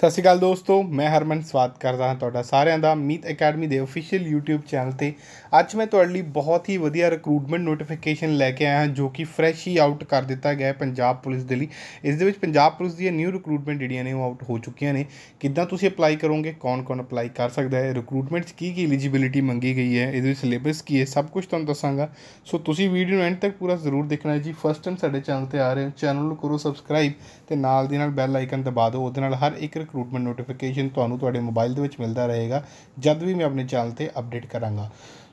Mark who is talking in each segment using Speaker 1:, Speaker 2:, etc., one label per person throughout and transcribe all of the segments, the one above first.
Speaker 1: ਸਤਿ ਸ਼੍ਰੀ ਅਕਾਲ ਦੋਸਤੋ ਮੈਂ ਹਰਮਨ ਸਵਾਗਤ ਕਰਦਾ ਹਾਂ ਤੁਹਾਡਾ ਸਾਰਿਆਂ ਦਾ ਮੀਤ ਅਕੈਡਮੀ ਦੇ ਅਫੀਸ਼ੀਅਲ YouTube ਚੈਨਲ ਤੇ ਅੱਜ ਮੈਂ ਤੁਹਾਡੇ ਲਈ ਬਹੁਤ ਹੀ ਵਧੀਆ ਰਿਕਰੂਟਮੈਂਟ ਨੋਟੀਫਿਕੇਸ਼ਨ ਲੈ ਕੇ ਆਇਆ ਹਾਂ ਜੋ ਕਿ ਫਰੈਸ਼ ਹੀ ਆਊਟ ਕਰ ਦਿੱਤਾ ਗਿਆ ਹੈ ਪੰਜਾਬ ਪੁਲਿਸ ਦੇ ਲਈ ਇਸ ਦੇ ਵਿੱਚ ਪੰਜਾਬ ਪੁਲਿਸ ਦੀਆਂ ਨਿਊ ਰਿਕਰੂਟਮੈਂਟ ਜਿਹੜੀਆਂ ਨੇ ਉਹ ਆਊਟ ਹੋ ਚੁੱਕੀਆਂ ਨੇ ਕਿੱਦਾਂ ਤੁਸੀਂ ਅਪਲਾਈ ਕਰੋਗੇ ਕੌਣ-ਕੌਣ ਅਪਲਾਈ ਕਰ ਸਕਦਾ ਹੈ ਰਿਕਰੂਟਮੈਂਟ 'ਚ ਕੀ ਕੀ ਐਲੀਜੀਬਿਲਿਟੀ ਮੰਗੀ ਗਈ ਹੈ ਇਹਦੇ ਵਿੱਚ ਸਿਲੇਬਸ ਕੀ ਹੈ ਸਭ ਕੁਝ ਤੁਹਾਨੂੰ ਦੱਸਾਂਗਾ ਸੋ ਤੁਸੀਂ ਵੀਡੀਓ ਨੂੰ ਐਂਡ ਤੱਕ ਪੂਰਾ ਜ਼ਰੂਰ ਦੇਖਣਾ ਹੈ ਜੀ ਫਸਟ ਟਾਈਮ ਸਾਡੇ ਚੈਨਲ ਤੇ ਆ ਰਹੇ ਹੋ ਚੈਨਲ ਨੂੰ ਕਰੋ ਸਬਸਕ੍ਰਾਈਬ ਤੇ ਨਾਲ ਦੀ ਨਾਲ ਬੈਲ ਆਈਕਨ ਦਬਾ ਦਿਓ ਉਹਦੇ ਨਾਲ ਹਰ ਇੱਕ ਰਿਕਰੂਟਮੈਂਟ ਨੋਟੀਫਿਕੇਸ਼ਨ ਤੁਹਾਨੂੰ ਤੁਹਾਡੇ ਮੋਬਾਈਲ ਦੇ ਵਿੱਚ ਮਿਲਦਾ ਰਹੇਗਾ ਜਦ ਵੀ ਮੈਂ ਆਪਣੇ ਚੈਨਲ ਤੇ ਅਪਡੇਟ ਕਰਾਂਗਾ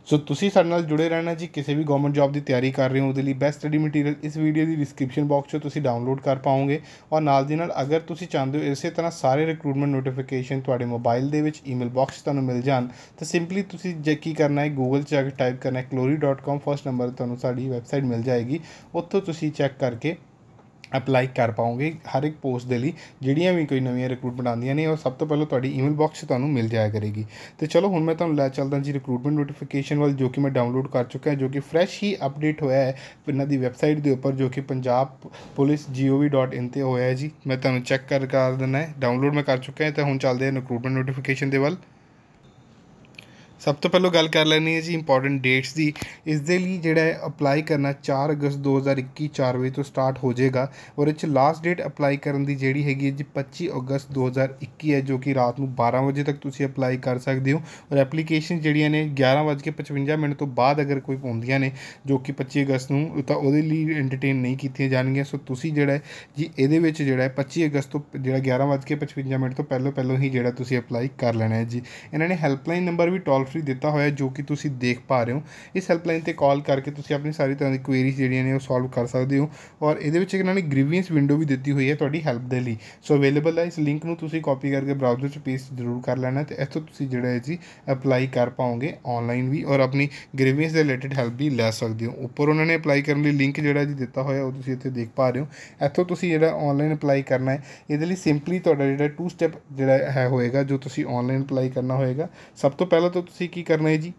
Speaker 1: ਸੋ ਤੁਸੀਂ ਸਾਡੇ ਨਾਲ ਜੁੜੇ ਰਹਿਣਾ ਜੀ ਕਿਸੇ ਵੀ ਗਵਰਨਮੈਂਟ ਜੌਬ ਦੀ ਤਿਆਰੀ ਕਰ ਰਹੇ ਹੋ ਉਹਦੇ ਲਈ ਬੈਸਟ ਸਟੱਡੀ ਮਟੀਰੀਅਲ ਇਸ ਵੀਡੀਓ ਦੀ ਡਿਸਕ੍ਰਿਪਸ਼ਨ ਬਾਕਸ 'ਚ ਤੁਸੀਂ ਡਾਊਨਲੋਡ ਕਰ ਪਾਓਗੇ ਔਰ ਨਾਲ ਦੀ ਨਾਲ ਅਗਰ ਤੁਸੀਂ ਚਾਹੁੰਦੇ ਹੋ ਇਸੇ ਤਰ੍ਹਾਂ ਸਾਰੇ ਰਿਕਰੂਟਮੈਂਟ ਨੋਟੀਫਿਕੇਸ਼ਨ ਤੁਹਾਡੇ ਮੋਬਾਈਲ ਦੇ ਵਿੱਚ ਈਮੇਲ ਬਾਕਸ ਤੁਹਾਨੂੰ ਮਿਲ ਜਾਣ ਤਾਂ ਸਿੰਪਲੀ ਤੁਸੀਂ ਜੇ ਕੀ ਕਰਨਾ ਹੈ ਗੂਗਲ 'ਚ ਜਾ ਕੇ ਟਾਈਪ ਕਰਨਾ ਹੈ clory.com ਫਰਸਟ ਨੰਬਰ ਤੁਹਾਨੂੰ ਸਾਡੀ ਵੈਬਸਾਈਟ ਮਿਲ ਜਾਏਗੀ ਉੱਥੋਂ ਤੁਸੀਂ ਚੈੱਕ ਕਰਕੇ ਅਪਲਾਈ ਕਰ ਪਾਉਂਗੇ ਹਰ ਇੱਕ ਪੋਸਟ ਦੇ ਲਈ ਜਿਹੜੀਆਂ ਵੀ ਕੋਈ ਨਵੀਆਂ ਰਿਕਰੂਟਮੈਂਟ ਆਉਂਦੀਆਂ ਨੇ ਉਹ ਸਭ ਤੋਂ ਪਹਿਲਾਂ ਤੁਹਾਡੀ ਈਮੇਲ ਬਾਕਸ 'ਚ ਤੁਹਾਨੂੰ ਮਿਲ ਜਾਇਆ ਕਰੇਗੀ ਤੇ ਚਲੋ ਹੁਣ ਮੈਂ ਤੁਹਾਨੂੰ ਲੈ ਚੱਲਦਾ ਜੀ ਰਿਕਰੂਟਮੈਂਟ ਨੋਟੀਫਿਕੇਸ਼ਨ ਵੱਲ ਜੋ ਕਿ ਮੈਂ ਡਾਊਨਲੋਡ ਕਰ ਚੁੱਕਾ ਹਾਂ ਜੋ ਕਿ ਫਰੈਸ਼ ਹੀ ਅਪਡੇਟ ਹੋਇਆ ਹੈ ਇਹਨਾਂ ਦੀ ਵੈਬਸਾਈਟ ਦੇ ਉੱਪਰ ਜੋ ਕਿ ਪੰਜਾਬ ਪੁਲਿਸ gov.in ਤੇ ਹੋਇਆ ਹੈ ਜੀ ਮੈਂ ਤੁਹਾਨੂੰ ਚੈੱਕ ਕਰ ਕਰ ਦਿੰਦਾ ਹਾਂ ਡਾਊਨਲੋਡ ਮੈਂ ਕਰ ਚੁੱਕਾ ਹਾਂ ਤੇ ਹੁਣ ਚੱਲਦੇ ਹਾਂ ਰਿਕਰੂਟਮੈਂਟ ਨੋਟੀਫਿਕੇਸ਼ਨ ਦੇ ਵੱਲ ਸਭ ਤੋਂ ਪਹਿਲਾਂ ਗੱਲ ਕਰ ਲੈਣੀ ਹੈ ਜੀ ਇੰਪੋਰਟੈਂਟ ਡੇਟਸ ਦੀ ਇਸ ਦੇ ਲਈ ਜਿਹੜਾ ਹੈ ਅਪਲਾਈ ਕਰਨਾ 4 ਅਗਸਤ 2021 4 ਵਜੇ ਤੋਂ ਸਟਾਰਟ ਹੋ ਜਾਏਗਾ ਔਰ ਇਹ ਚ ਲਾਸਟ ਡੇਟ ਅਪਲਾਈ ਕਰਨ ਦੀ ਜਿਹੜੀ ਹੈਗੀ ਹੈ ਜੀ 25 ਅਗਸਤ 2021 ਹੈ ਜੋ ਕਿ ਰਾਤ ਨੂੰ 12 ਵਜੇ ਤੱਕ ਤੁਸੀਂ ਅਪਲਾਈ ਕਰ ਸਕਦੇ ਹੋ ਔਰ ਐਪਲੀਕੇਸ਼ਨ ਜਿਹੜੀਆਂ ਨੇ 11:55 ਮਿੰਟ ਤੋਂ ਬਾਅਦ ਅਗਰ ਕੋਈ ਪਹੁੰਚਦੀਆਂ ਨੇ ਜੋ ਕਿ 25 ਅਗਸਤ ਨੂੰ ਤਾਂ ਉਹਦੇ ਲਈ ਐਂਟਰਟੇਨ ਨਹੀਂ ਕੀਤੀਆਂ ਜਾਣਗੀਆਂ ਸੋ ਤੁਸੀਂ ਜਿਹੜਾ ਜੀ ਇਹਦੇ ਵਿੱਚ ਜਿਹੜਾ 25 ਅਗਸਤ ਤੋਂ ਜਿਹੜਾ 11:55 ਮਿੰਟ ਤੋਂ ਪਹਿਲਾਂ ਪਹਿਲਾਂ ਹੀ ਜਿਹੜਾ ਤੁਸੀਂ ਅਪਲਾਈ ਕਰ ਲੈਣਾ ਹੈ ਜੀ ਇਹਨਾਂ ਨੇ ਹੈਲਪਲਾਈਨ ਨੰਬਰ ਵੀ ਟੋਲ ਫ੍ਰੀ ਦਿੱਤਾ ਹੋਇਆ ਜੋ ਕਿ ਤੁਸੀਂ ਦੇਖ ਪਾ ਰਹੇ ਹੋ ਇਸ ਹੈਲਪਲਾਈਨ ਤੇ ਕਾਲ ਕਰਕੇ ਤੁਸੀਂ ਆਪਣੀ ਸਾਰੀ ਤਰ੍ਹਾਂ ਦੀ ਕੁਐਰੀਜ਼ ਜਿਹੜੀਆਂ ਨੇ ਉਹ ਸੋਲਵ ਕਰ ਸਕਦੇ ਹੋ ਔਰ ਇਹਦੇ ਵਿੱਚ ਇਹਨਾਂ ਨੇ ਗ੍ਰੀਵੈਂਸ ਵਿੰਡੋ ਵੀ ਦਿੱਤੀ ਹੋਈ ਹੈ ਤੁਹਾਡੀ ਹੈਲਪ ਦੇ ਲਈ ਸੋ ਅਵੇਲੇਬਲ ਹੈ ਇਸ ਲਿੰਕ ਨੂੰ ਤੁਸੀਂ ਕਾਪੀ ਕਰਕੇ ਬ੍ਰਾਊਜ਼ਰ 'ਚ ਪੇਸਟ ਜ਼ਰੂਰ ਕਰ ਲੈਣਾ ਤੇ ਇੱਥੋਂ ਤੁਸੀਂ ਜਿਹੜਾ ਹੈ ਜੀ ਅਪਲਾਈ ਕਰ ਪਾਓਗੇ ਆਨਲਾਈਨ ਵੀ ਔਰ ਆਪਣੀ ਗ੍ਰੀਵੈਂਸ ਦੇ ਰਿਲੇਟਡ ਹੈਲਪ ਵੀ ਲੈ ਸਕਦੇ ਹੋ ਉੱਪਰ ਉਹਨਾਂ ਨੇ ਅਪਲਾਈ ਕਰਨ ਲਈ ਲਿੰਕ ਜਿਹੜਾ ਜੀ ਦਿੱਤਾ ਹੋਇਆ ਉਹ ਤੁਸੀਂ ਇੱਥੇ ਦੇਖ ਪਾ ਰਹੇ ਹੋ ਇੱਥੋਂ ਤੁਸੀਂ ਜਿਹੜਾ ਆਨਲਾਈਨ ਅਪਲਾਈ ਕਰਨਾ ਹੈ ਇਹਦੇ ਲਈ ਸਿੰਪਲੀ ਤੁਹਾਡਾ ਜਿਹੜਾ ਟੂ ਸਟੈਪ ਜਿਹੜਾ ਹੈ ਹੋਏਗਾ ਜੋ ਤੁਸੀਂ ਆਨਲਾਈਨ ਅਪਲਾਈ ਕਰਨਾ ਹੋਏਗਾ ਸਭ ਤੋਂ ਪਹਿਲਾਂ ਤਾਂ ਤੁਸੀਂ ਕੀ ਕਰਨਾ ਹੈ ਜੀ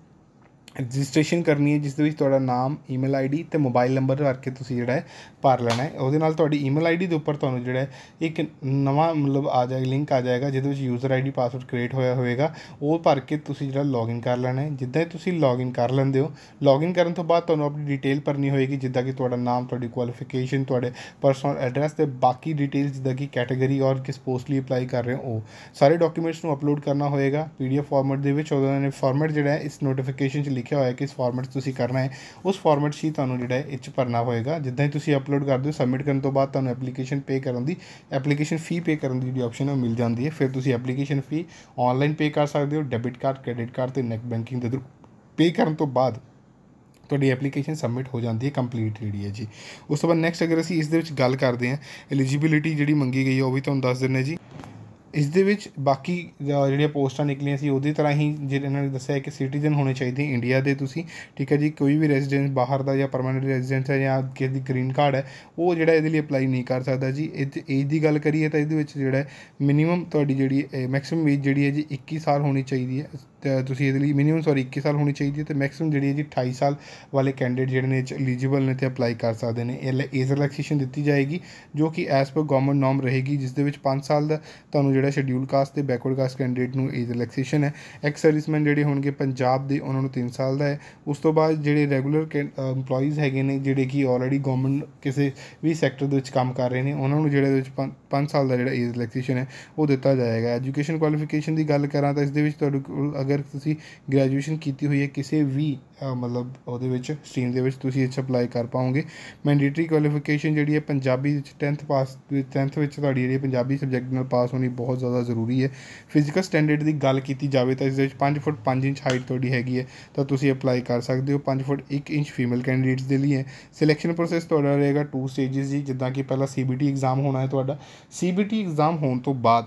Speaker 1: ਰਜਿਸਟ੍ਰੇਸ਼ਨ ਕਰਨੀ ਹੈ ਜਿਸ ਦੇ ਵਿੱਚ ਤੁਹਾਡਾ ਨਾਮ ਈਮੇਲ ਆਈਡੀ ਤੇ ਮੋਬਾਈਲ ਨੰਬਰ ਵਰਕੇ ਕੇ ਤੁਸੀਂ ਜਿਹੜਾ ਹੈ ਭਰ ਲੈਣਾ ਹੈ ਉਹਦੇ ਨਾਲ ਤੁਹਾਡੀ ਈਮੇਲ ਆਈਡੀ ਦੇ ਉੱਪਰ ਤੁਹਾਨੂੰ ਜਿਹੜਾ ਹੈ ਇੱਕ ਨਵਾਂ ਮਤਲਬ ਆ ਜਾਏਗਾ ਲਿੰਕ ਆ ਜਾਏਗਾ ਜਿਹਦੇ ਵਿੱਚ ਯੂਜ਼ਰ ਆਈਡੀ ਪਾਸਵਰਡ ਕ੍ਰੀਏਟ ਹੋਇਆ ਹੋਵੇਗਾ ਉਹ ਭਰ ਕੇ ਤੁਸੀਂ ਜਿਹੜਾ ਲੌਗਇਨ ਕਰ ਲੈਣਾ ਹੈ ਜਿੱਦਾਂ ਹੀ ਤੁਸੀਂ ਲੌਗਇਨ ਕਰ ਲੈਂਦੇ ਹੋ ਲੌਗਇਨ ਕਰਨ ਤੋਂ ਬਾਅਦ ਤੁਹਾਨੂੰ ਆਪਣੀ ਡਿਟੇਲ ਭਰਨੀ ਹੋਏਗੀ ਜਿੱਦਾਂ ਕਿ ਤੁਹਾਡਾ ਨਾਮ ਤੁਹਾਡੀ ਕੁਆਲੀਫਿਕੇਸ਼ਨ ਤੁਹਾਡੇ ਪਰਸਨਲ ਐਡਰੈਸ ਤੇ ਬਾਕੀ ਡਿਟੇਲਸ ਜਿੱਦਾਂ ਕਿ ਕੈਟਾਗਰੀ ਔਰ ਕਿਸ ਪੋਸਟ ਲਈ ਅਪਲਾਈ ਕਰ ਰਹੇ ਹੋ ਉਹ ਸਾਰੇ ਡਾਕੂਮੈਂਟਸ ਨੂੰ ਅਪਲੋਡ ਕਰਨਾ ਹੋਏਗਾ ਪੀਡੀਐਫ ਫਾਰਮੈਟ ਦੇ ਵਿੱਚ ਉਹਨਾਂ ਨੇ ਫਾਰਮੈਟ ਜਿਹੜਾ ਹੈ ਇਸ ਨੋਟੀਫਿਕੇਸ਼ਨ 'ਚ ਲਿਖਿਆ ਲਿਖਿਆ ਹੋਇਆ ਕਿ ਇਸ ਫਾਰਮੈਟ ਤੁਸੀਂ ਕਰਨਾ ਹੈ ਉਸ ਫਾਰਮੈਟ ਸੀ ਤੁਹਾਨੂੰ ਜਿਹੜਾ ਹੈ ਇਹ 'ਚ ਭਰਨਾ ਹੋਏਗਾ ਜਿੱਦਾਂ ਹੀ ਤੁਸੀਂ ਅਪਲੋਡ ਕਰਦੇ ਹੋ ਸਬਮਿਟ ਕਰਨ ਤੋਂ ਬਾਅਦ ਤੁਹਾਨੂੰ ਐਪਲੀਕੇਸ਼ਨ ਪੇ ਕਰਨ ਦੀ ਐਪਲੀਕੇਸ਼ਨ ਫੀ ਪੇ ਕਰਨ ਦੀ ਜਿਹੜੀ ਆਪਸ਼ਨ ਹੈ ਉਹ ਮਿਲ ਜਾਂਦੀ ਹੈ ਫਿਰ ਤੁਸੀਂ ਐਪਲੀਕੇਸ਼ਨ ਫੀ ਆਨਲਾਈਨ ਪੇ ਕਰ ਸਕਦੇ ਹੋ ਡੈਬਿਟ ਕਾਰਡ ਕ੍ਰੈਡਿਟ ਕਾਰਡ ਤੇ ਨੈਟ ਬੈਂਕਿੰਗ ਦੇ ਥਰੂ ਪੇ ਕਰਨ ਤੋਂ ਬਾਅਦ ਤੁਹਾਡੀ ਐਪਲੀਕੇਸ਼ਨ ਸਬਮਿਟ ਹੋ ਜਾਂਦੀ ਹੈ ਕੰਪਲੀਟ ਜਿਹੜੀ ਹੈ ਜੀ ਉਸ ਤੋਂ ਬਾਅਦ ਨੈਕਸਟ ਅਗਰ ਅਸੀਂ ਇਸ ਦੇ ਵਿੱਚ ਗੱਲ ਕਰਦੇ ਹਾਂ ਐਲੀਜੀਬਿਲਿਟੀ ਜਿਹੜੀ ਮੰਗੀ ਗਈ ਹੈ ਉਹ ਵੀ ਤੁਹਾਨੂੰ ਦੱਸ ਦਿੰਨੇ ਜੀ ਇਸ ਦੇ ਵਿੱਚ ਬਾਕੀ ਜਿਹੜੀਆਂ ਪੋਸਟਾਂ ਨਿਕਲੀਆਂ ਸੀ ਉਹਦੀ ਤਰ੍ਹਾਂ ਹੀ ਜਿਹੜੇ ਇਹਨਾਂ ਨੇ ਦੱਸਿਆ ਕਿ ਸਿਟੀਜ਼ਨ ਹੋਣੇ ਚਾਹੀਦੇ ਇੰਡੀਆ ਦੇ ਤੁਸੀਂ ਠੀਕ ਹੈ ਜੀ ਕੋਈ ਵੀ ਰੈਜ਼ੀਡੈਂਸ ਬਾਹਰ ਦਾ ਜਾਂ ਪਰਮਨੈਂਟ ਰੈਜ਼ੀਡੈਂਸ ਹੈ ਜਾਂ ਕਿਸੇ ਦੀ ਗ੍ਰੀਨ ਕਾਰਡ ਹੈ ਉਹ ਜਿਹੜਾ ਇਹਦੇ ਲਈ ਅਪਲਾਈ ਨਹੀਂ ਕਰ ਸਕਦਾ ਜੀ ਏਜ ਦੀ ਗੱਲ ਕਰੀਏ ਤਾਂ ਇਹਦੇ ਵਿੱਚ ਜਿਹੜਾ ਮਿਨੀਮਮ ਤੁਹਾਡੀ ਜਿਹੜੀ ਮੈਕਸਿਮਮ ਏਜ ਜਿਹੜੀ ਹੈ ਜੀ 21 ਸਾਲ ਹੋਣੀ ਚਾਹੀਦੀ ਹੈ ਤੇ ਤੁਸੀਂ ਇਹਦੇ ਲਈ ਮਿਨੀਮਮ ਸੌਰੀ 21 ਸਾਲ ਹੋਣੀ ਚਾਹੀਦੀ ਹੈ ਤੇ ਮੈਕਸਿਮਮ ਜਿਹੜੀ ਹੈ ਜੀ 28 ਸਾਲ ਵਾਲੇ ਕੈਂਡੀਡੇਟ ਜਿਹੜੇ ਨੇ ਐਲੀਜੀਬਲ ਨੇ ਤੇ ਅਪਲਾਈ ਕਰ ਸਕਦੇ ਨੇ ਇਹ ਏਜ ਰਿਲੈਕਸੇਸ਼ਨ ਦਿੱਤੀ ਜਾਏਗੀ ਜੋ ਕਿ ਐਸ ਪਰ ਗਵਰਨਮੈਂਟ ਨਾਰਮ ਰਹੇਗੀ ਜਿਸ ਦੇ ਵਿੱਚ 5 ਸਾਲ ਦਾ ਤੁਹਾਨੂੰ ਜਿਹੜਾ ਸ਼ੈਡਿਊਲ ਕਾਸਟ ਤੇ ਬੈਕਵਰਡ ਕਾਸਟ ਕੈਂਡੀਡੇਟ ਨੂੰ ਏਜ ਰਿਲੈਕਸੇਸ਼ਨ ਹੈ ਐਕਸ ਸਰਵਿਸਮੈਨ ਜਿਹੜੇ ਹੋਣਗੇ ਪੰਜਾਬ ਦੇ ਉਹਨਾਂ ਨੂੰ 3 ਸਾਲ ਦਾ ਹੈ ਉਸ ਤੋਂ ਬਾਅਦ ਜਿਹੜੇ ਰੈਗੂਲਰ EMPLOYEES ਹੈਗੇ ਨੇ ਜਿਹੜੇ ਕਿ ਆਲਰੇਡੀ ਗਵਰਨਮੈਂਟ ਕਿਸੇ ਵੀ ਸੈਕਟਰ ਦੇ ਵਿੱਚ ਕੰਮ ਕਰ ਰਹੇ ਨੇ ਉਹਨਾਂ ਨੂੰ ਜਿਹੜੇ ਦੇ ਵਿੱਚ 5 ਸਾਲ ਦਾ ਜਿਹੜਾ ਏਜ ਰਿਲੈਕਸੇਸ਼ਨ ਹੈ ਉਹ ਦਿੱਤਾ ਜਾਏਗਾ ਐਜੂਕੇਸ਼ਨ ਕੁਆਲੀਫਿਕੇਸ਼ਨ ਦੀ ਗੱਲ ਕਰਾਂ ਤਾਂ ਇਸ ਦੇ ਵਿੱਚ ਤੁਹਾਡੇ ਕੋਲ ਅਗਰ ਤੁਸੀਂ ਗ੍ਰੈਜੂਏਸ਼ਨ ਕੀਤੀ ਹੋਈ ਹੈ ਕਿਸੇ ਵੀ ਮਤਲਬ ਉਹਦੇ ਵਿੱਚ ਸਟਰੀਮ ਦੇ ਵਿੱਚ ਤੁਸੀਂ ਇੱਥੇ ਅਪਲਾਈ ਕਰ ਪਾਓਗੇ ਮੈਂਡੇਟਰੀ ਕੁਆਲੀਫਿਕੇਸ਼ਨ ਜਿਹੜੀ ਹੈ ਪੰਜਾਬੀ ਵਿੱਚ 10th ਪਾਸ 10th ਵਿੱਚ ਤੁਹਾਡੀ ਜਿਹੜੀ ਪੰਜਾਬੀ ਸਬਜੈਕਟ ਨਾਲ ਪਾਸ ਹੋਣੀ ਬਹੁਤ ਜ਼ਿਆਦਾ ਜ਼ਰੂਰੀ ਹੈ ਫਿਜ਼ੀਕਲ ਸਟੈਂਡਰਡ ਦੀ ਗੱਲ ਕੀਤੀ ਜਾਵੇ ਤਾਂ ਇਸ ਦੇ ਵਿੱਚ 5 ਫੁੱਟ 5 ਇੰਚ ਹਾਈਟ ਤੁਹਾਡੀ ਹੈਗੀ ਹੈ ਤਾਂ ਤੁਸੀਂ ਅਪਲਾਈ ਕਰ ਸਕਦੇ ਹੋ 5 ਫੁੱਟ 1 ਇੰਚ ਫੀਮੇਲ ਕੈਂਡੀਡੇਟਸ ਦੇ ਲਈ ਹੈ ਸਿਲੈਕਸ਼ਨ ਪ੍ਰੋਸੈਸ ਤੁਹਾਡਾ ਰਹੇਗਾ 2 ਸਟੇजेस ਜੀ ਜਿੱਦਾਂ ਕਿ ਪਹਿਲਾਂ ਸੀਬੀਟੀ ਐਗਜ਼ਾਮ ਹੋਣਾ ਹੈ ਤੁਹਾਡਾ ਸੀਬੀਟੀ ਐਗਜ਼ਾਮ ਹੋਣ ਤੋਂ ਬਾਅਦ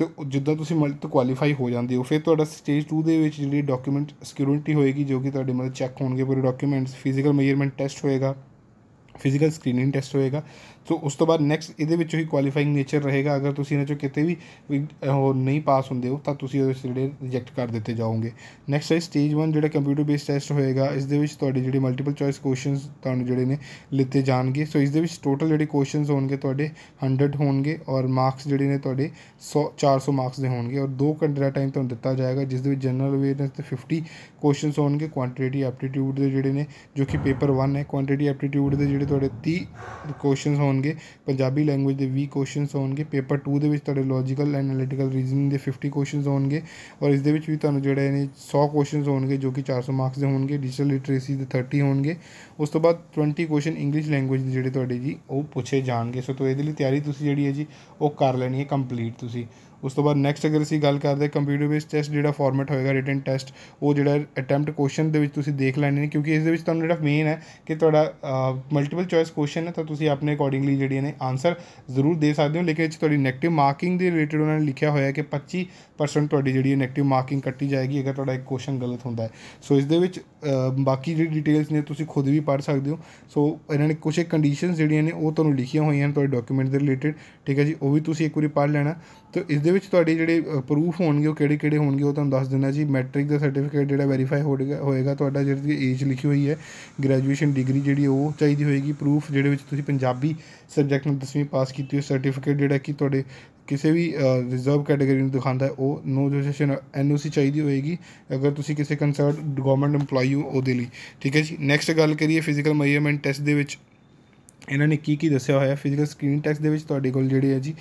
Speaker 1: ਤੇ ਜਿੱਦਾਂ ਤੁਸੀਂ ਮਲਟੀ ਕੁਆਲੀਫਾਈ ਹੋ ਜਾਂਦੇ ਹੋ ਫਿਰ ਤੁਹਾਡਾ ਸਟੇਜ 2 ਦੇ ਵਿੱਚ ਜਿਹੜੀ ਡਾਕੂਮੈਂਟ ਸਿਕਿਉਰਿਟੀ ਹੋਏਗੀ ਜੋ ਕਿ ਤੁਹਾਡੇ ਮਤਲਬ ਚੈੱਕ ਹੋਣਗੇ ਪੂਰੇ ਡਾਕੂਮੈਂਟਸ ਫਿਜ਼ੀਕਲ ਮੈਜ਼ਰਮੈਂਟ ਟੈਸਟ ਹੋਏਗਾ ਫਿਜ਼ੀਕਲ ਸਕਰੀਨਿੰਗ ਟੈਸਟ ਹੋਏਗਾ ਸੋ ਉਸ ਤੋਂ ਬਾਅਦ ਨੈਕਸਟ ਇਹਦੇ ਵਿੱਚ ਹੀ ਕੁਆਲੀਫਾਈਂਗ ਨੇਚਰ ਰਹੇਗਾ ਅਗਰ ਤੁਸੀਂ ਇਹਨਾਂ ਚੋਂ ਕਿਤੇ ਵੀ ਉਹ ਨਹੀਂ ਪਾਸ ਹੁੰਦੇ ਹੋ ਤਾਂ ਤੁਸੀਂ ਉਹਦੇ ਜਿਹੜੇ ਰਿਜੈਕਟ ਕਰ ਦਿੱਤੇ ਜਾਓਗੇ ਨੈਕਸਟ ਹੈ ਸਟੇਜ 1 ਜਿਹੜਾ ਕੰਪਿਊਟਰ ਬੇਸਡ ਟੈਸਟ ਹੋਏਗਾ ਇਸ ਦੇ ਵਿੱਚ ਤੁਹਾਡੇ ਜਿਹੜੇ ਮਲਟੀਪਲ ਚੋਇਸ ਕੁਐਸਚਨਸ ਤੁਹਾਨੂੰ ਜਿਹੜੇ ਨੇ ਲਿੱਤੇ ਜਾਣਗੇ ਸੋ ਇਸ ਦੇ ਵਿੱਚ ਟੋਟਲ ਜਿਹੜੇ ਕੁਐਸਚਨਸ ਹੋਣਗੇ ਤੁਹਾਡੇ 100 ਹੋਣਗੇ ਔਰ ਮਾਰਕਸ ਜਿਹੜੇ ਨੇ ਤੁਹਾਡੇ 100 400 ਮਾਰਕਸ ਦੇ ਹੋਣਗੇ ਔਰ 2 ਘੰਟੇ ਦਾ ਟਾਈਮ ਤੁਹਾਨੂੰ ਦਿੱਤਾ ਜਾਏਗਾ ਜਿਸ ਦੇ ਵਿੱਚ ਜਨਰਲ ਅਵੇਅਰਨੈਸ ਤੇ 50 ਕੁਐਸਚਨਸ ਹੋਣਗੇ ਕੁਆਂਟੀਟੀ ਐਪਟੀਟਿਊਡ ਦੇ ਜਿਹੜੇ ਨੇ ਜੋ ਕਿ ਪੇਪਰ 1 ਹੈ ਕੁਆਂਟੀਟੀ ਐਪਟੀਟਿਊਡ ਦੇ ਜਿਹੜੇ ਤੁਹਾਡੇ 30 ਕੁਐਸਚਨਸ ਹੋਣ ਹੋਣਗੇ ਪੰਜਾਬੀ ਲੈਂਗੁਏਜ ਦੇ 20 ਕੁਐਸਚਨਸ ਹੋਣਗੇ ਪੇਪਰ 2 ਦੇ ਵਿੱਚ ਤੁਹਾਡੇ ਲੌਜੀਕਲ ਐਨਾਲਿਟੀਕਲ ਰੀਜ਼ਨਿੰਗ ਦੇ 50 ਕੁਐਸਚਨਸ ਹੋਣਗੇ ਔਰ ਇਸ ਦੇ ਵਿੱਚ ਵੀ ਤੁਹਾਨੂੰ ਜਿਹੜੇ ਨੇ 100 ਕੁਐਸਚਨਸ ਹੋਣਗੇ ਜੋ ਕਿ 400 ਮਾਰਕਸ ਦੇ ਹੋਣਗੇ ਡਿਜੀਟਲ ਲਿਟਰੇਸੀ ਦੇ 30 ਹੋਣਗੇ ਉਸ ਤੋਂ ਬਾਅਦ 20 ਕੁਐਸਚਨ ਇੰਗਲਿਸ਼ ਲੈਂਗੁਏਜ ਦੇ ਜਿਹੜੇ ਤੁਹਾਡੇ ਜੀ ਉਹ ਪੁੱਛੇ ਜਾਣਗੇ ਸੋ ਤੋਂ ਇਹਦੇ ਲਈ ਤਿਆਰੀ ਤੁਸੀਂ ਜਿਹੜੀ ਹੈ ਜੀ ਉਹ ਕਰ ਲੈਣੀ ਹੈ ਕੰਪਲੀਟ ਤੁਸੀਂ ਉਸ ਤੋਂ ਬਾਅਦ ਨੈਕਸਟ ਅਗਰ ਅਸੀਂ ਗੱਲ ਕਰਦੇ ਕੰਪਿਊਟਰ ਬੇਸ ਟੈਸਟ ਜਿਹੜਾ ਫਾਰਮੈਟ ਹੋਏਗਾ ਰਿਟਨ ਟੈਸਟ ਉਹ ਜਿਹੜਾ ਅਟੈਂਪਟ ਕੁਐਸਚਨ ਦੇ ਵਿੱਚ ਤੁਸੀਂ ਦੇਖ ਲੈਣੇ ਨੇ ਕਿਉਂਕਿ ਇਸ ਦੇ ਵਿੱਚ ਤੁਹਾਨੂੰ ਜਿਹੜਾ ਮੇਨ ਹੈ ਕਿ ਤੁਹਾਡਾ ਮਲਟੀਪਲ ਚੁਆਇਸ ਕੁਐਸਚਨ ਹੈ ਤਾਂ ਤੁਸੀਂ ਆਪਣੇ ਅਕੋਰਡਿੰਗਲੀ ਜਿਹੜੀਆਂ ਨੇ ਆਨਸਰ ਜ਼ਰੂਰ ਦੇ ਸਕਦੇ ਹੋ ਲੇਕਿਨ ਇਹ ਤੁਹਾਡੀ ਨੈਗੇਟਿਵ ਮਾਰਕਿੰਗ ਦੇ ਰਿਲੇਟਡ ਉਹਨਾਂ ਨੇ ਲਿਖਿਆ ਹੋਇਆ ਹੈ ਕਿ 25% ਤੁਹਾਡੀ ਜਿਹੜੀ ਨੈਗੇਟਿਵ ਮਾਰਕਿੰਗ ਕੱਟੀ ਜਾਏਗੀ ਅਗਰ ਤੁਹਾਡਾ ਇੱਕ ਕੁਐਸਚਨ ਗਲਤ ਹੁੰਦਾ ਹੈ ਸੋ ਇਸ ਦੇ ਵਿੱਚ ਬਾਕੀ ਜਿਹੜੀ ਡਿਟੇਲਸ ਨੇ ਤੁਸੀਂ ਖੁਦ ਵੀ ਪੜ ਸਕਦੇ ਹੋ ਸੋ ਇਹਨਾਂ ਨੇ ਕੁਝ ਕੰਡੀਸ਼ਨਸ ਜਿਹੜੀਆਂ ਨੇ ਉਹ ਤੁਹਾਨੂੰ ਲਿਖੀਆਂ ਹੋਈਆਂ ਨੇ ਤੁਹਾਡੇ ਡਾਕੂਮੈਂਟ ਦੇ ਰਿਲੇਟਡ ਠੀਕ ਹੈ ਜੀ ਉਹ ਵੀ ਤੁਸੀਂ ਇੱਕ ਵਾਰੀ ਪੜ ਲੈਣਾ ਤੇ ਇਸ ਦੇ ਵਿੱਚ ਤੁਹਾਡੇ ਜਿਹੜੇ ਪ੍ਰੂਫ ਹੋਣਗੇ ਉਹ ਕਿਹੜੇ ਕਿਹੜੇ ਹੋਣਗੇ ਉਹ ਤੁਹਾਨੂੰ ਦੱਸ ਦਿੰਦਾ ਜੀ ਮੈਟ੍ਰਿਕ ਦਾ ਸਰਟੀਫਿਕੇਟ ਜਿਹੜਾ ਵੈਰੀਫਾਈ ਹੋਏਗਾ ਤੁਹਾਡਾ ਜਿਹੜੀ ਏਜ ਲਿਖੀ ਹੋਈ ਹੈ ਗ੍ਰੈਜੂਏਸ਼ਨ ਡਿਗਰੀ ਜਿਹੜੀ ਉਹ ਚਾਹੀਦੀ ਹੋਏਗੀ ਪ੍ਰੂਫ ਜਿਹੜੇ ਵਿੱਚ ਤੁਸੀਂ ਪੰਜਾਬੀ ਸਬਜੈਕਟ ਨੂੰ 10ਵੀਂ ਪਾਸ ਕੀਤੀ ਹੋਈ ਸਰਟੀਫਿਕੇਟ ਜਿਹੜਾ ਕਿ ਤੁਹਾਡੇ ਕਿਸੇ ਵੀ ਰਿਜ਼ਰਵ ਕੈਟਾਗਰੀ ਨੂੰ ਦਿਖਾਉਂਦਾ ਹੈ ਉਹ ਨੋ ਰਜਿਸਟ੍ਰੇਸ਼ਨ ਐਨਓਸੀ ਚਾਹੀਦੀ ਹੋਏਗੀ ਅਗਰ ਤੁਸੀਂ ਕਿਸੇ ਕੰਸਰਟ ਗਵਰਨਮੈਂਟ EMPLOYE ਹੋ ਉਹਦੇ ਲਈ ਠੀਕ ਹੈ ਜੀ ਨੈਕਸਟ ਗੱਲ ਕਰੀਏ ਫਿਜ਼ੀਕਲ ਮੈਜ਼ਰਮੈਂਟ ਟੈਸਟ ਦੇ ਵਿੱਚ ਇਹਨਾਂ ਨੇ ਕੀ ਕੀ ਦੱਸਿਆ ਹੋਇਆ ਫਿਜ਼ੀਕਲ ਸਕਰੀਨ ਟੈਸਟ ਦੇ ਵਿੱਚ ਤੁਹਾਡੇ ਕੋਲ ਜਿਹੜੇ ਹੈ ਜੀ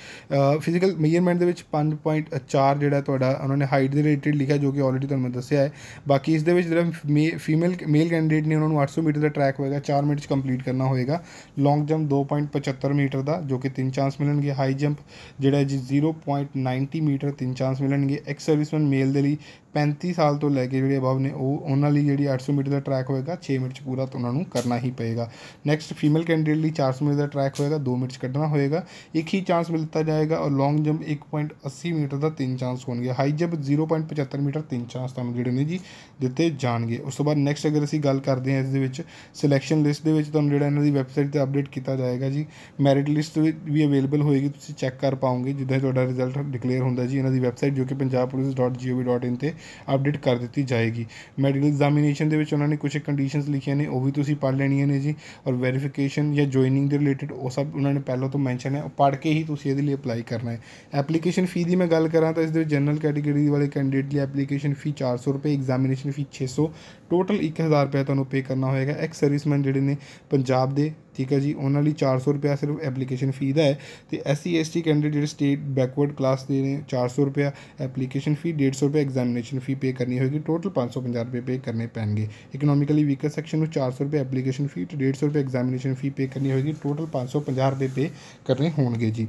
Speaker 1: ਫਿਜ਼ੀਕਲ ਮੇਜਰਮੈਂਟ ਦੇ ਵਿੱਚ 5.4 ਜਿਹੜਾ ਤੁਹਾਡਾ ਉਹਨਾਂ ਨੇ ਹਾਈਟ ਦੇ ਰਿਲੇਟਡ ਲਿਖਿਆ ਜੋ ਕਿ ਆਲਰੇਡੀ ਤੁਹਾਨੂੰ ਮੈਂ ਦੱਸਿਆ ਹੈ ਬਾਕੀ ਇਸ ਦੇ ਵਿੱਚ ਜਿਹੜਾ ਫੀਮੇਲ ਮੇਲ ਕੈਂਡੀਡੇਟ ਨੇ ਉਹਨਾਂ ਨੂੰ 800 ਮੀਟਰ ਦਾ ਟਰੈਕ ਹੋਏਗਾ 4 ਮਿੰਟ ਚ ਕੰਪਲੀਟ ਕਰਨਾ ਹੋਏਗਾ ਲੌਂਗ ਜੰਪ 2.75 ਮੀਟਰ ਦਾ ਜੋ ਕਿ 3 ਚਾਂਸ ਮਿਲਣਗੇ ਹਾਈ ਜੰਪ ਜਿਹੜਾ ਜੀ 0.90 ਮੀਟਰ 3 ਚਾਂਸ ਮਿਲਣਗੇ ਐਕਸ ਸਰਵਿਸਮੈਨ ਮੇਲ ਦੇ ਲਈ 35 ਸਾਲ ਤੋਂ ਲੈ ਕੇ ਜਿਹੜੇ ਅਬਵ ਨੇ ਉਹ ਉਹਨਾਂ ਲਈ ਜਿਹੜੀ 800 ਮੀਟਰ ਦਾ ਟਰੈਕ ਹੋਏਗਾ 6 ਮਿੰਟ ਚ ਪੂਰਾ ਉਹਨਾਂ ਨੂੰ ਕਰਨਾ ਹੀ ਪਏਗਾ ਨੈਕਸਟ ਫੀਮੇਲ ਕੈਂਡੀਡੇਟ ਲਈ 400 ਮੀਟਰ ਦਾ ਟਰੈਕ ਹੋਏਗਾ 2 ਮਿੰਟ ਚ ਕੱਢਣਾ ਹੋਏਗਾ ਇੱਕ ਹੀ ਚਾਂਸ ਮਿਲਤਾ ਜਾਏਗਾ ਔਰ ਲੌਂਗ ਜੰਪ 1.80 ਮੀਟਰ ਦਾ 3 ਚਾਂਸ ਹੋਣਗੇ ਹਾਈ ਜੰਪ 0.75 ਮੀਟਰ 3 ਚਾਂਸ ਤੁਹਾਨੂੰ ਜਿਹੜੇ ਨੇ ਜੀ ਦਿੱਤੇ ਜਾਣਗੇ ਉਸ ਤੋਂ ਬਾਅਦ ਨੈਕਸਟ ਅਗਰ ਅਸੀਂ ਗੱਲ ਕਰਦੇ ਹਾਂ ਇਸ ਦੇ ਵਿੱਚ ਸਿਲੈਕਸ਼ਨ ਲਿਸਟ ਦੇ ਵਿੱਚ ਤੁਹਾਨੂੰ ਜਿਹੜਾ ਇਹਨਾਂ ਦੀ ਵੈਬਸਾਈਟ ਤੇ ਅਪਡੇਟ ਕੀਤਾ ਜਾਏਗਾ ਜੀ ਮੈਰਿਟ ਲਿਸਟ ਵੀ ਅਵੇਲੇਬਲ ਹੋਏਗੀ ਤੁਸੀਂ ਚੈੱਕ ਕਰ ਪਾਓਗੇ ਜਿੱਦਾਂ ਤੁਹਾਡਾ ਰਿਜ਼ਲਟ ਡਿਕਲੇਅਰ ਹੁੰਦਾ ਜੀ ਇਹਨਾਂ ਦੀ ਵੈਬਸਾਈਟ ਜੋ ਕਿ punjabpolice.gov.in ਤੇ ਅਪਡੇਟ ਕਰ ਦਿੱਤੀ ਜਾਏਗੀ ਮੈਡੀਕਲ ਐਗਜ਼ਾਮੀਨੇਸ਼ਨ ਦੇ ਵਿੱਚ ਉਹਨਾਂ ਨੇ ਕੁਝ ਕੰਡੀਸ਼ਨਸ ਲਿਖੀਆਂ ਨੇ ਉਹ ਵੀ ਤੁਸੀਂ ਪੜ੍ਹ ਲੈਣੀਆਂ ਨੇ ਜੀ ਔਰ ਵੈਰੀਫਿਕੇਸ਼ਨ ਜਾਂ ਜੁਆਇਨਿੰਗ ਦੇ ਰਿਲੇਟਡ ਉਹ ਸਭ ਉਹਨਾਂ ਨੇ ਪਹਿਲਾਂ ਤੋਂ ਮੈਂਸ਼ਨ ਹੈ ਉਹ ਪੜ੍ਹ ਕੇ ਹੀ ਤੁਸੀਂ ਇਹਦੇ ਲਈ ਅਪਲਾਈ ਕਰਨਾ ਹੈ ਐਪਲੀਕੇਸ਼ਨ ਫੀ ਦੀ ਮੈਂ ਗੱਲ ਕਰਾਂ ਤਾਂ ਇਸ ਦੇ ਵਿੱਚ ਜਨਰਲ ਕੈਟਾਗਰੀ ਵਾਲੇ ਕੈਂਡੀਡੇਟ ਲਈ ਐਪਲੀਕੇਸ਼ਨ ਫੀ 400 ਰੁਪਏ ਐਗਜ਼ਾਮੀਨੇਸ਼ਨ ਫੀ 600 ਟੋਟਲ 1000 ਰੁਪਏ ਤੁਹਾਨੂੰ ਪੇ ਕਰਨਾ ਹੋਏਗਾ ਐਕਸ ਸਰਵਿਸਮੈਨ ਜਿਹੜੇ ਨੇ ਪੰਜਾਬ ਦੇ ਠੀਕ ਹੈ ਜੀ ਉਹਨਾਂ ਲਈ 400 ਰੁਪਿਆ ਸਿਰਫ ਐਪਲੀਕੇਸ਼ਨ ਫੀ ਦਾ ਹੈ ਤੇ ਐਸਸੀ ਐਸਟੀ ਕੈਂਡੀਡੇਟ ਜਿਹੜੇ ਸਟੇਟ ਬੈਕਵਰਡ ਕਲਾਸ ਦੇ ਨੇ 400 ਰੁਪਿਆ ਐਪਲੀਕੇਸ਼ਨ ਫੀ 150 ਰੁਪਿਆ ਐਗਜ਼ਾਮੀਨੇਸ਼ਨ ਫੀ ਪੇ ਕਰਨੀ ਹੋਏਗੀ ਟੋਟਲ 550 ਰੁਪਏ ਪੇ ਕਰਨੇ ਪੈਣਗੇ ਇਕਨੋਮਿਕਲੀ ਵੀਕਰ ਸੈਕਸ਼ਨ ਨੂੰ 400 ਰੁਪਏ ਐਪਲੀਕੇਸ਼ਨ ਫੀ ਤੇ 150 ਰੁਪਏ ਐਗਜ਼ਾਮੀਨੇਸ਼ਨ ਫੀ ਪੇ ਕਰਨੀ ਹੋਏਗੀ ਟੋਟਲ 550 ਰੁਪਏ ਪੇ ਕਰਨੇ ਹੋਣਗੇ ਜੀ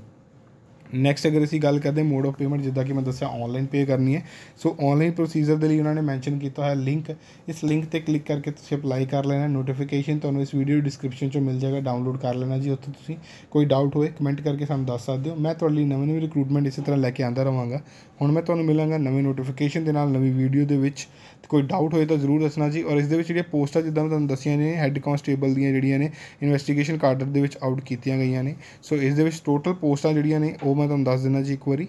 Speaker 1: ਨੈਕਸਟ ਅਗਰ ਅਸੀਂ ਗੱਲ ਕਰਦੇ ਮੋਡ ਆਫ ਪੇਮੈਂਟ ਜਿੱਦਾਂ ਕਿ ਮੈਂ ਦੱਸਿਆ ਆਨਲਾਈਨ ਪੇ ਕਰਨੀ ਹੈ ਸੋ ਆਨਲਾਈਨ ਪ੍ਰੋਸੀਜਰ ਦੇ ਲਈ ਉਹਨਾਂ ਨੇ ਮੈਂਸ਼ਨ ਕੀਤਾ ਹੋਇਆ ਲਿੰਕ ਇਸ ਲਿੰਕ ਤੇ ਕਲਿੱਕ ਕਰਕੇ ਤੁਸੀਂ ਅਪਲਾਈ ਕਰ ਲੈਣਾ ਨੋਟੀਫਿਕੇਸ਼ਨ ਤੁਹਾਨੂੰ ਇਸ ਵੀਡੀਓ ਡਿਸਕ੍ਰਿਪਸ਼ਨ 'ਚ ਮਿਲ ਜਾਏਗਾ ਡਾਊਨਲੋਡ ਕਰ ਲੈਣਾ ਜੀ ਉੱਥੇ ਤੁਸੀਂ ਕੋਈ ਡਾਊਟ ਹੋਏ ਕਮੈਂਟ ਕਰਕੇ ਸਾਨੂੰ ਦੱਸ ਸਕਦੇ ਹੋ ਮੈਂ ਤੁਹਾਡੇ ਲਈ ਨਵੇਂ ਨਵੇਂ ਰਿਕਰੂਟਮੈਂਟ ਇਸੇ ਤਰ੍ਹਾਂ ਲੈ ਕੇ ਆਂਦਾ ਰਵਾਂਗਾ ਹੁਣ ਮੈਂ ਤੁਹਾਨੂੰ ਮਿਲਾਂਗਾ ਨਵੇਂ ਨੋਟੀਫਿਕੇਸ਼ਨ ਦੇ ਨਾਲ ਨਵੀਂ ਵੀਡੀਓ ਦੇ ਵਿੱਚ ਕੋਈ ਡਾਊਟ ਹੋਏ ਤਾਂ ਜ਼ਰੂਰ ਦੱਸਣਾ ਜੀ ਔਰ ਇਸ ਦੇ ਵਿੱਚ ਜਿਹੜੀਆਂ ਪੋਸਟਾਂ ਜਿੱਦਾਂ ਮੈਂ ਤੁਹਾਨੂੰ ਦੱਸੀਆਂ ਨੇ ਹੈੱਡ ਕਨਸਟੇਬਲ ਦੀਆਂ ਜਿਹੜੀਆਂ ਨੇ ਇਨਵੈਸਟੀਗੇਸ਼ਨ ਕਾਡਰ ਦੇ ਵਿੱਚ ਆਊਟ ਕੀਤੀਆਂ ਗਈਆਂ ਨੇ ਸੋ ਇਸ ਦੇ ਵਿੱਚ ਟੋਟਲ ਪੋਸਟਾਂ ਜਿਹੜੀਆਂ ਨੇ ਉਹ ਮੈਂ ਤੁਹਾਨੂੰ ਦੱਸ ਦਿੰਦਾ ਜੀ ਇੱਕ ਵਾਰੀ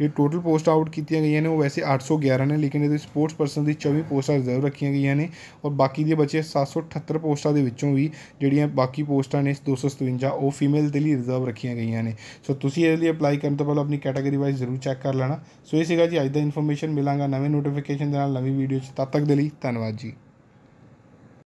Speaker 1: ਜਿਹੜੀ ਟੋਟਲ ਪੋਸਟ ਆਊਟ ਕੀਤੀਆਂ ਗਈਆਂ ਨੇ ਉਹ ਵੈਸੇ 811 ਨੇ ਲੇਕਿਨ ਇਹਦੇ ਸਪੋਰਟਸ ਪਰਸਨ ਦੀ 24 ਪੋਸਟਾਂ ਰਿਜ਼ਰਵ ਰੱਖੀਆਂ ਗਈਆਂ ਨੇ ਔਰ ਬਾਕੀ ਦੇ ਬਚੇ 778 ਪੋਸਟਾਂ ਦੇ ਵਿੱਚੋਂ ਵੀ ਜਿਹੜੀਆਂ ਬਾਕੀ ਪੋਸਟਾਂ ਨੇ 257 ਉਹ ਫੀਮੇਲ ਦੇ ਲਈ ਰਿਜ਼ਰਵ ਰੱਖੀਆਂ ਗਈਆਂ ਨੇ ਸੋ ਤੁਸੀਂ ਇਹਦੇ ਲਈ ਅਪਲਾਈ ਕਰਨ ਤੋਂ ਪਹਿਲਾਂ ਆਪਣੀ ਕੈਟਾਗਰੀ ਵਾਈਜ਼ ਜ਼ਰੂਰ ਚੈੱਕ ਕਰ ਲੈਣਾ ਸੋ ਇਹ ਸੀਗਾ ਜੀ ਅੱਜ ਦਾ ਇਨਫੋਰਮੇਸ਼ਨ ਮਿਲਾਂਗਾ ਨਵੇਂ ਨੋਟੀਫਿਕੇਸ਼ਨ ਦੇ ਨਾਲ ਨਵੀਂ ਵੀਡੀਓ 'ਚ ਤਦ ਤੱਕ ਦੇ ਲਈ ਧੰਨਵਾਦ ਜੀ